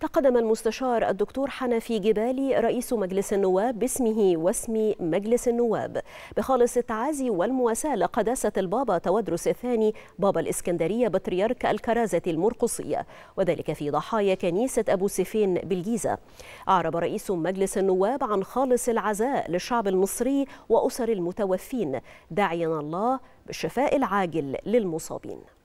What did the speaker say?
تقدم المستشار الدكتور حنفي جبالي رئيس مجلس النواب باسمه واسم مجلس النواب بخالص التعازي والمواساة لقداسة البابا تودرس الثاني بابا الإسكندرية بطريرك الكرازة المرقصية وذلك في ضحايا كنيسة أبو سفين بالجيزة أعرب رئيس مجلس النواب عن خالص العزاء للشعب المصري وأسر المتوفين داعيا الله بالشفاء العاجل للمصابين